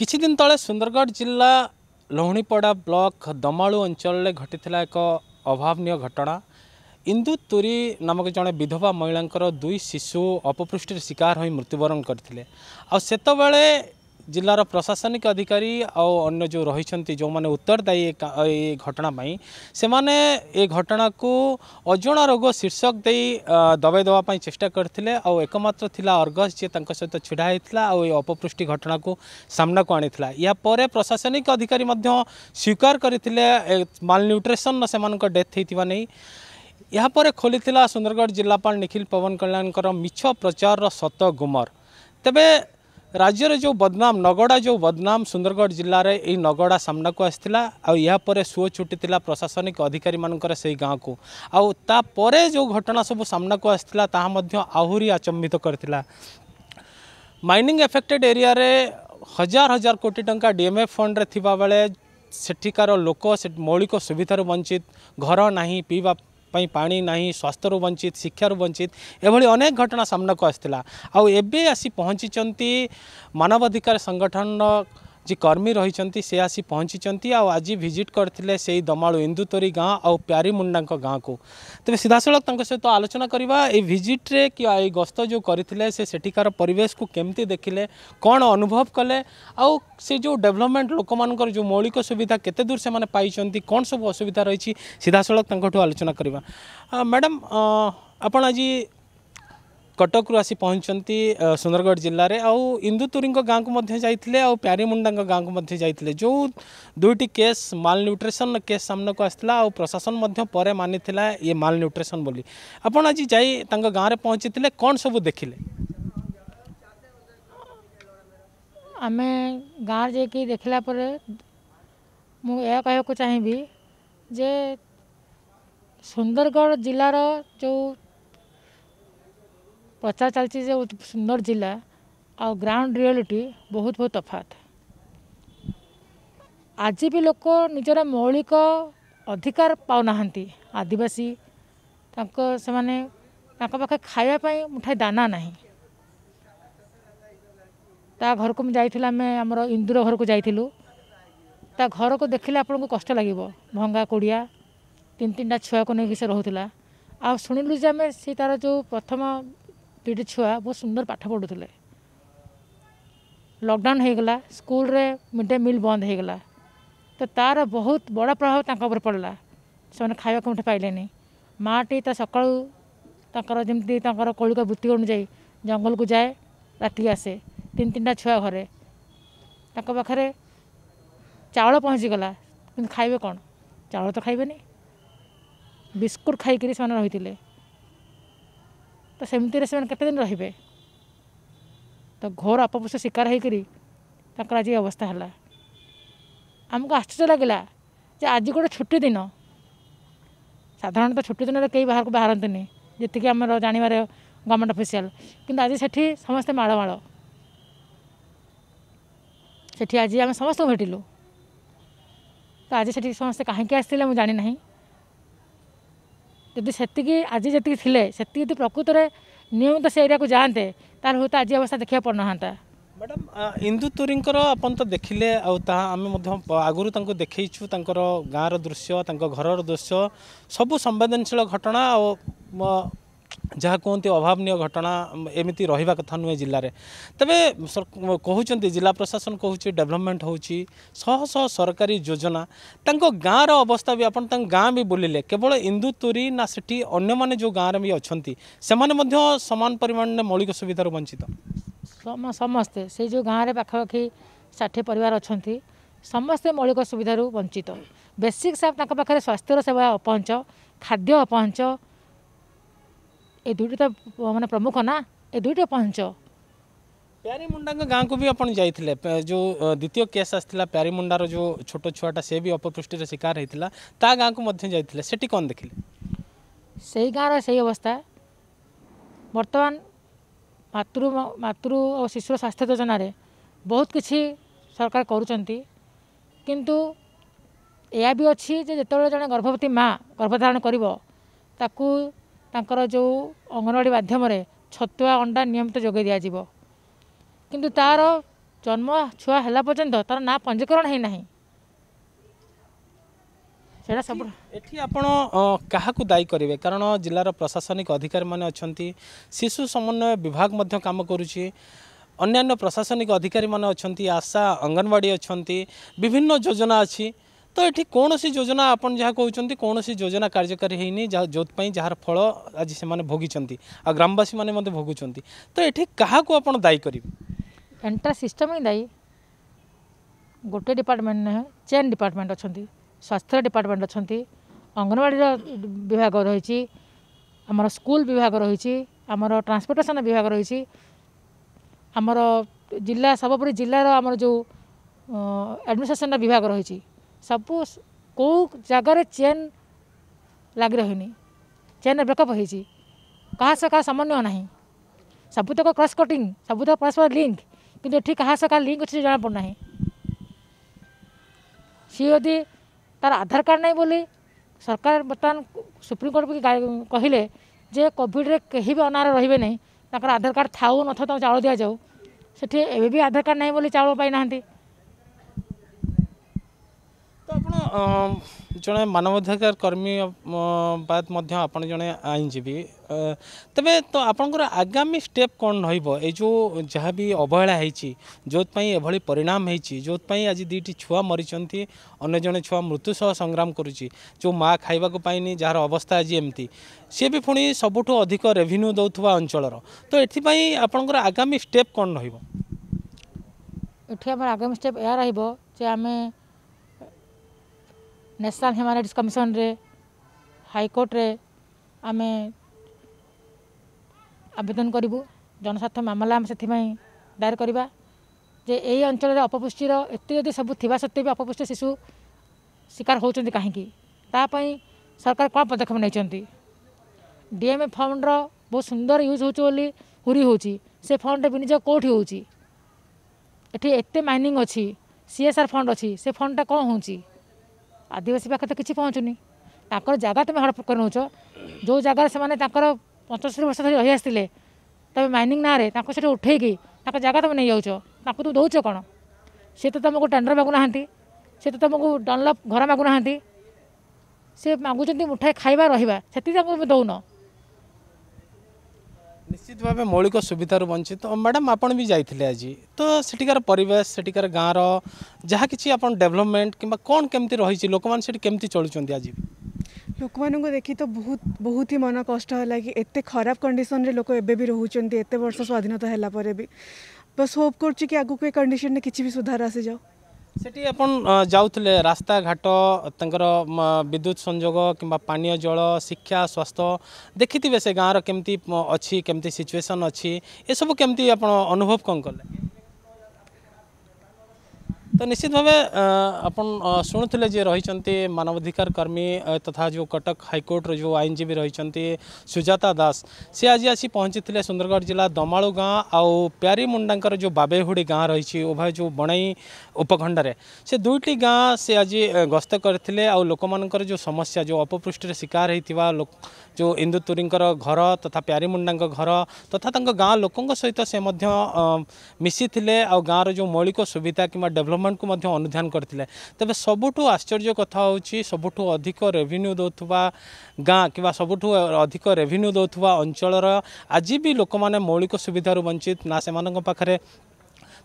दिन त सुन्दरगड जाला लिपडा ब्लक दमा अञ्चलले घटिति एक अभावनी घटना इन्दु तुरी नामक जे विधवा महिलाको दुई शिशु शिकार होई मृत्युवरण गरितेबे जिलार प्रशासनिक अधिकारी अन्य जो रही जो मैंने उत्तरदायी घटनापाई से घटना को अजणा रोग शीर्षक दे दबाई देवाई चेषा करते आम्र अर्घस जी सहित ढड़ा होता आपपृष्टि घटना को सामना को आनी प्रशासनिक अधिकारी स्वीकार करते माल न्यूट्रेसन से डेथ होता नहीं यापर खोली सुंदरगढ़ जिलापाल निखिल पवन कल्याण मिछ प्रचार सत गुमर तेरे राज्य जो बदनाम नगड़ा जो बदनाम सुंदरगढ़ जिले में यही नगड़ा सामना को आसला आपर सुव छुट्टी प्रशासनिक अधिकारी मान गाँव को आउतापर जो घटना सब सामना को आसला ताहरी आचंबित कर माइनिंग एफेक्टेड एरिया रे हजार हजार कोटी टंका डीएमएफ फंड रे थिबा बेले सेठिकार लोक मौलिक सुविधा वंचित घर ना पीवा ପାଇଁ ପାଣି ନାହିଁ ସ୍ୱାସ୍ଥ୍ୟରୁ ବଞ୍ଚିତ ଶିକ୍ଷାରୁ ବଞ୍ଚିତ ଏଭଳି ଅନେକ ଘଟଣା ସାମ୍ନାକୁ ଆସିଥିଲା ଆଉ ଏବେ ଆସି ପହଞ୍ଚିଛନ୍ତି ମାନବାଧିକାର ସଂଗଠନର जी कर्मी रही से आसी पहुँची आज भिजिट करते से इंदुतरी गाँव गाँ आ मुंडा गाँव को तेज सीधा सड़क सहित आलोचना करवा ये भिजिट्रे कि गस्त जो करते सेठिकार परेश देखिले कौन अनुभव कले आउ से जो डेभलपमेंट लोक मान जो मौलिक सुविधा केत दूर से कौन सब असुविधा रही सीधा सड़क आलोचना करवा मैडम आप आज कटक रु आँचा सुंदरगढ़ जिले में आउ इंदुतुरी गाँव को मध्य प्यारिमुंडा गाँव को मध्य जो दुईट केस माल न्यूट्रिशन केस सामना को आसला आ प्रशासन पर मानिता ये माल न्यूट्रिशन बोली आपड़ आज जा गाँव में पहुँची थे कौन सब देखिले आम गाँव जा देखला मुझे जे सुंदरगढ़ जिलार जो ପ୍ରଚାର ଚାଲିଛି ଯେ ସୁନ୍ଦର ଜିଲ୍ଲା ଆଉ ଗ୍ରାଉଣ୍ଡ ରିଆଲିଟି ବହୁତ ବହୁତ ତଫାତ ଆଜି ବି ଲୋକ ନିଜର ମୌଳିକ ଅଧିକାର ପାଉନାହାନ୍ତି ଆଦିବାସୀ ତାଙ୍କ ସେମାନେ ତାଙ୍କ ପାଖରେ ଖାଇବା ପାଇଁ ମୁଠାଏ ଦାନା ନାହିଁ ତା ଘରକୁ ମୁଁ ଯାଇଥିଲୁ ଆମେ ଆମର ଇନ୍ଦୁର ଘରକୁ ଯାଇଥିଲୁ ତା ଘରକୁ ଦେଖିଲେ ଆପଣଙ୍କୁ କଷ୍ଟ ଲାଗିବ ଭଙ୍ଗା କୋଡ଼ିଆ ତିନି ତିନିଟା ଛୁଆକୁ ନେଇକି ସେ ରହୁଥିଲା ଆଉ ଶୁଣିଲୁ ଯେ ଆମେ ସେ ତା'ର ଯେଉଁ ପ୍ରଥମ ଦୁଇଟି ଛୁଆ ବହୁତ ସୁନ୍ଦର ପାଠ ପଢ଼ୁଥିଲେ ଲକଡାଉନ୍ ହୋଇଗଲା ସ୍କୁଲରେ ମିଡ୍ ଡେ ମିଲ୍ ବନ୍ଦ ହୋଇଗଲା ତ ତା'ର ବହୁତ ବଡ଼ ପ୍ରଭାବ ତାଙ୍କ ଉପରେ ପଡ଼ିଲା ସେମାନେ ଖାଇବା କେଉଁଠି ପାଇଲେନି ମାଆଟି ତା ସକାଳୁ ତାଙ୍କର ଯେମିତି ତାଙ୍କର କୌଳିକ ବୃତ୍ତି ଅନୁଯାୟୀ ଜଙ୍ଗଲକୁ ଯାଏ ରାତିକି ଆସେ ତିନି ତିନିଟା ଛୁଆ ଘରେ ତାଙ୍କ ପାଖରେ ଚାଉଳ ପହଞ୍ଚିଗଲା କିନ୍ତୁ ଖାଇବେ କ'ଣ ଚାଉଳ ତ ଖାଇବେନି ବିସ୍କୁଟ୍ ଖାଇକିରି ସେମାନେ ରହିଥିଲେ ତ ସେମିତିରେ ସେମାନେ କେତେ ଦିନ ରହିବେ ତ ଘୋର ଅପପୁଷ ଶିକାର ହୋଇକରି ତାଙ୍କର ଆଜି ଅବସ୍ଥା ହେଲା ଆମକୁ ଆଶ୍ଚର୍ଯ୍ୟ ଲାଗିଲା ଯେ ଆଜି ଗୋଟେ ଛୁଟି ଦିନ ସାଧାରଣତଃ ଛୁଟି ଦିନରେ କେହି ବାହାରକୁ ବାହାରନ୍ତିନି ଯେତିକି ଆମର ଜାଣିବାରେ ଗଭର୍ଣ୍ଣମେଣ୍ଟ ଅଫିସିଆଲ କିନ୍ତୁ ଆଜି ସେଠି ସମସ୍ତେ ମାଳ ମାଳ ସେଠି ଆଜି ଆମେ ସମସ୍ତଙ୍କୁ ଭେଟିଲୁ ତ ଆଜି ସେଠି ସମସ୍ତେ କାହିଁକି ଆସିଥିଲେ ମୁଁ ଜାଣିନାହିଁ ଯଦି ସେତିକି ଆଜି ଯେତିକି ଥିଲେ ସେତିକି ଯଦି ପ୍ରକୃତରେ ନିୟମିତ ସେ ଏରିଆକୁ ଯାଆନ୍ତେ ତାହେଲେ ହୁଏତ ଆଜି ଅବସ୍ଥା ଦେଖିବାକୁ ପଡ଼ିନାହାନ୍ତା ମ୍ୟାଡ଼ାମ୍ ଇନ୍ଦୁ ତୁରୀଙ୍କର ଆପଣ ତ ଦେଖିଲେ ଆଉ ତାହା ଆମେ ମଧ୍ୟ ଆଗରୁ ତାଙ୍କୁ ଦେଖେଇଛୁ ତାଙ୍କର ଗାଁର ଦୃଶ୍ୟ ତାଙ୍କ ଘରର ଦୃଶ୍ୟ ସବୁ ସମ୍ବେଦନଶୀଳ ଘଟଣା ଆଉ ଯାହା କୁହନ୍ତି ଅଭାବନୀୟ ଘଟଣା ଏମିତି ରହିବା କଥା ନୁହେଁ ଜିଲ୍ଲାରେ ତେବେ କହୁଛନ୍ତି ଜିଲ୍ଲା ପ୍ରଶାସନ କହୁଛି ଡେଭଲପମେଣ୍ଟ ହେଉଛି ଶହ ଶହ ସରକାରୀ ଯୋଜନା ତାଙ୍କ ଗାଁର ଅବସ୍ଥା ବି ଆପଣ ତାଙ୍କ ଗାଁ ବି ବୁଲିଲେ କେବଳ ଇନ୍ଦୁତୁରୀ ନା ସେଠି ଅନ୍ୟମାନେ ଯେଉଁ ଗାଁରେ ବି ଅଛନ୍ତି ସେମାନେ ମଧ୍ୟ ସମାନ ପରିମାଣରେ ମୌଳିକ ସୁବିଧାରୁ ବଞ୍ଚିତ ସମସ୍ତେ ସେ ଯେଉଁ ଗାଁରେ ପାଖାପାଖି ଷାଠିଏ ପରିବାର ଅଛନ୍ତି ସମସ୍ତେ ମୌଳିକ ସୁବିଧାରୁ ବଞ୍ଚିତ ବେସିକ୍ ତାଙ୍କ ପାଖରେ ସ୍ୱାସ୍ଥ୍ୟର ସେବା ଅପହଞ୍ଚ ଖାଦ୍ୟ ଅପହଞ୍ଚ ये दुईटी तो मान प्रमुख ना ये दुईटी पहुँच प्यारी मुंडा गाँ को भी आज जाइए जो द्वितीय केस आसाला प्यारी मुंडार जो छोट छुआटा से भी अपपुष्टिर शिकार होता ता गाँ को जाते से कौन देखिले से गाँव रही अवस्था बर्तमान मातृ मातृ और शिशुर स्वास्थ्य योजन बहुत किसी सरकार करूँगी या भी अच्छी जो जो जड़े गर्भवती माँ गर्भधारण कर ତାଙ୍କର ଯେଉଁ ଅଙ୍ଗନବାଡ଼ି ମାଧ୍ୟମରେ ଛତୁଆ ଅଣ୍ଡା ନିୟମିତ ଯୋଗାଇ ଦିଆଯିବ କିନ୍ତୁ ତାର ଜନ୍ମ ଛୁଆ ହେଲା ପର୍ଯ୍ୟନ୍ତ ତାର ନାଁ ପଞ୍ଜୀକରଣ ହେଇନାହିଁ ସେଇଟା ସବୁ ଏଠି ଆପଣ କାହାକୁ ଦାୟୀ କରିବେ କାରଣ ଜିଲ୍ଲାର ପ୍ରଶାସନିକ ଅଧିକାରୀମାନେ ଅଛନ୍ତି ଶିଶୁ ସମନ୍ୱୟ ବିଭାଗ ମଧ୍ୟ କାମ କରୁଛି ଅନ୍ୟାନ୍ୟ ପ୍ରଶାସନିକ ଅଧିକାରୀମାନେ ଅଛନ୍ତି ଆଶା ଅଙ୍ଗନବାଡ଼ି ଅଛନ୍ତି ବିଭିନ୍ନ ଯୋଜନା ଅଛି ତ ଏଠି କୌଣସି ଯୋଜନା ଆପଣ ଯାହା କହୁଛନ୍ତି କୌଣସି ଯୋଜନା କାର୍ଯ୍ୟକାରୀ ହେଇନି ଯାହା ଯେଉଁଥିପାଇଁ ଯାହାର ଫଳ ଆଜି ସେମାନେ ଭୋଗିଛନ୍ତି ଆଉ ଗ୍ରାମବାସୀମାନେ ମଧ୍ୟ ଭୋଗୁଛନ୍ତି ତ ଏଠି କାହାକୁ ଆପଣ ଦାୟୀ କରିବେ ଏଣ୍ଟ୍ରା ସିଷ୍ଟମ୍ ହିଁ ଦାୟୀ ଗୋଟେ ଡିପାର୍ଟମେଣ୍ଟ ନୁହେଁ ଚେନ୍ ଡିପାର୍ଟମେଣ୍ଟ ଅଛନ୍ତି ସ୍ୱାସ୍ଥ୍ୟ ଡିପାର୍ଟମେଣ୍ଟ ଅଛନ୍ତି ଅଙ୍ଗନବାଡ଼ିର ବିଭାଗ ରହିଛି ଆମର ସ୍କୁଲ ବିଭାଗ ରହିଛି ଆମର ଟ୍ରାନ୍ସପୋର୍ଟେସନ୍ ବିଭାଗ ରହିଛି ଆମର ଜିଲ୍ଲା ସର୍ବୋପରି ଜିଲ୍ଲାର ଆମର ଯେଉଁ ଆଡ଼ମିନିଷ୍ଟ୍ରେସନ୍ର ବିଭାଗ ରହିଛି सब कौ जगह चेन लग रही चेन ब्रेकअप हो कह समन्वय ना तक क्रस कटिंग सबुतक परस्पर लिंक कितनी क्या सका लिंक अच्छे जाना पड़ना सी यदि तार आधार कार्ड नहीं बोली सरकार बर्तमान सुप्रीम कोर्ट भी कहले जे कोविड्रे कहीं भी अनार रही ना आधार कार्ड था चाउल दि जाऊ से एवं आधार कार्ड नहीं चाउल पाई ଜଣେ ମାନବାଧିକାର କର୍ମୀ ବାଦ ମଧ୍ୟ ଆପଣ ଜଣେ ଆଇନଜୀବୀ ତେବେ ତ ଆପଣଙ୍କର ଆଗାମୀ ଷ୍ଟେପ୍ କ'ଣ ରହିବ ଏଇ ଯେଉଁ ଯାହା ବି ଅବହେଳା ହେଇଛି ଯେଉଁଥିପାଇଁ ଏଭଳି ପରିଣାମ ହେଇଛି ଯେଉଁଥିପାଇଁ ଆଜି ଦୁଇଟି ଛୁଆ ମରିଛନ୍ତି ଅନ୍ୟ ଜଣେ ଛୁଆ ମୃତ୍ୟୁ ସହ ସଂଗ୍ରାମ କରୁଛି ଯେଉଁ ମା' ଖାଇବାକୁ ପାଇନି ଯାହାର ଅବସ୍ଥା ଆଜି ଏମିତି ସିଏ ବି ପୁଣି ସବୁଠୁ ଅଧିକ ରେଭିନ୍ୟୁ ଦେଉଥିବା ଅଞ୍ଚଳର ତ ଏଥିପାଇଁ ଆପଣଙ୍କର ଆଗାମୀ ଷ୍ଟେପ୍ କ'ଣ ରହିବ ଏଠି ଆମର ଆଗାମୀ ଷ୍ଟେପ୍ ଏହା ରହିବ ଯେ ଆମେ ନ୍ୟାସନାଲ୍ ହ୍ୟୁମାନ୍ ରାଇଟ୍ସ କମିଶନରେ ହାଇକୋର୍ଟରେ ଆମେ ଆବେଦନ କରିବୁ ଜନସ୍ୱାର୍ଥ ମାମଲା ଆମେ ସେଥିପାଇଁ ଦାୟର କରିବା ଯେ ଏଇ ଅଞ୍ଚଳରେ ଅପପୁଷ୍ଟିର ଏତେ ଯଦି ସବୁ ଥିବା ସତ୍ତ୍ୱେ ବି ଅପପୁଷ୍ଟି ଶିଶୁ ଶିକାର ହେଉଛନ୍ତି କାହିଁକି ତା ପାଇଁ ସରକାର କ'ଣ ପଦକ୍ଷେପ ନେଇଛନ୍ତି ଡିଏମ୍ଏ ଫଣ୍ଡର ବହୁତ ସୁନ୍ଦର ୟୁଜ୍ ହେଉଛି ବୋଲି ହୁରି ହେଉଛି ସେ ଫଣ୍ଡରେ ବିନିଯୋଗ କେଉଁଠି ହେଉଛି ଏଠି ଏତେ ମାଇନିଂ ଅଛି ସିଏସ୍ଆର୍ ଫଣ୍ଡ ଅଛି ସେ ଫଣ୍ଡଟା କ'ଣ ହେଉଛି ଆଦିବାସୀ ପାଖରେ ତ କିଛି ପହଞ୍ଚୁନି ତାଙ୍କର ଜାଗା ତୁମେ ହଡ଼ପ କରି ନେଉଛ ଯେଉଁ ଜାଗାରେ ସେମାନେ ତାଙ୍କର ପଞ୍ଚସ୍ତରୀ ବର୍ଷ ଧରି ରହିଆସିଥିଲେ ତୁମେ ମାଇନିଂ ନାଁରେ ତାଙ୍କୁ ସେଠି ଉଠେଇକି ତାଙ୍କ ଜାଗା ତୁମେ ନେଇଯାଉଛ ତାଙ୍କୁ ତୁ ଦେଉଛ କ'ଣ ସେ ତ ତୁମକୁ ଟେଣ୍ଡର ମାଗୁନାହାନ୍ତି ସେ ତ ତୁମକୁ ଡନଲପ୍ ଘର ମାଗୁନାହାନ୍ତି ସେ ମାଗୁଛନ୍ତି ମୁଠାଏ ଖାଇବା ରହିବା ସେତିକି ତାଙ୍କୁ ତୁମେ ଦେଉନ निश्चित भाव मौलिक सुविधा वंचित तो मैडम आप भी जाते आज तो सेठिकार परेश सेठिकार गाँव रहा कि आप डेभलपमेंट कि कौन केमी रही लोक मैंने केमती चलुं आज लोक मूँ देखी तो बहुत बहुत ही मन कष्ट कि एत खराब कंडीसन लोक एवं रोचे वर्ष स्वाधीनता होगापर बस होप कर कंडीशन में किसी भी सुधार आसी जाओ सेठी आप जाते रास्ता घाट तर विद्युत संजोग कि पानी जल शिक्षा स्वास्थ्य देखि से गाँव रिमती अच्छी केमती सिचुएसन अच्छी ये सब कमी आप अनुभव कौन कले तो निश्चित भाव आपन शुणुले जे रही मानवाधिकार कर्मी तथा जो कटक हाइकोर्टर जो आईनजीवी रही सुजाता दास से आज आसी पहुँची थे सुंदरगढ़ जिला दमालू गाँ आउ प्यारीमुंडा जो बाबेहुड़ी गाँ रही उभय जो बणई उपखंड से दुईटी गाँ से आज गस्त करते आक जो समस्या जो अपपृष्टर शिकार होता जो इंदुतुरी घर तथा प्यारीमुंडा घर तथा गाँ लोक सहित से मिशी थे आ गाँव रो मौलिक सुविधा कि डेभलपमेंट ଡିପାର୍ଟମେଣ୍ଟକୁ ମଧ୍ୟ ଅନୁଧ୍ୟାନ କରିଥିଲେ ତେବେ ସବୁଠୁ ଆଶ୍ଚର୍ଯ୍ୟ କଥା ହେଉଛି ସବୁଠୁ ଅଧିକ ରେଭିନ୍ୟୁ ଦେଉଥିବା ଗାଁ କିମ୍ବା ସବୁଠୁ ଅଧିକ ରେଭିନ୍ୟୁ ଦେଉଥିବା ଅଞ୍ଚଳର ଆଜି ବି ଲୋକମାନେ ମୌଳିକ ସୁବିଧାରୁ ବଞ୍ଚିତ ନା ସେମାନଙ୍କ ପାଖରେ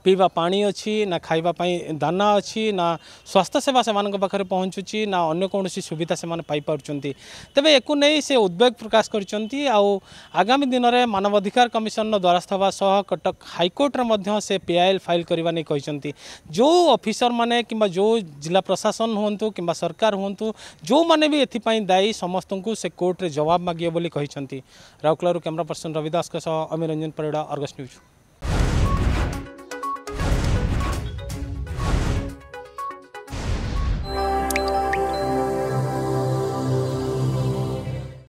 ପିଇବା ପାଣି ଅଛି ନା ଖାଇବା ପାଇଁ ଦାନା ଅଛି ନା ସ୍ୱାସ୍ଥ୍ୟସେବା ସେମାନଙ୍କ ପାଖରେ ପହଞ୍ଚୁଛି ନା ଅନ୍ୟ କୌଣସି ସୁବିଧା ସେମାନେ ପାଇପାରୁଛନ୍ତି ତେବେ ୟାକୁ ନେଇ ସେ ଉଦ୍ବେଗ ପ୍ରକାଶ କରିଛନ୍ତି ଆଉ ଆଗାମୀ ଦିନରେ ମାନବାଧିକାର କମିଶନର ଦ୍ୱାରସ୍ଥ ହେବା ସହ କଟକ ହାଇକୋର୍ଟରେ ମଧ୍ୟ ସେ ପିଆଇଏଲ୍ ଫାଇଲ୍ କରିବା ନେଇ କହିଛନ୍ତି ଯେଉଁ ଅଫିସରମାନେ କିମ୍ବା ଯେଉଁ ଜିଲ୍ଲା ପ୍ରଶାସନ ହୁଅନ୍ତୁ କିମ୍ବା ସରକାର ହୁଅନ୍ତୁ ଯେଉଁମାନେ ବି ଏଥିପାଇଁ ଦାୟୀ ସମସ୍ତଙ୍କୁ ସେ କୋର୍ଟରେ ଜବାବ ମାଗିବେ ବୋଲି କହିଛନ୍ତି ରାଉରକେଲାରୁ କ୍ୟାମେରା ପର୍ସନ ରବି ଦାସଙ୍କ ସହ ଅମିରଞ୍ଜନ ପରିଡ଼ା ଅର୍ଗସ୍ ନ୍ୟୁଜ୍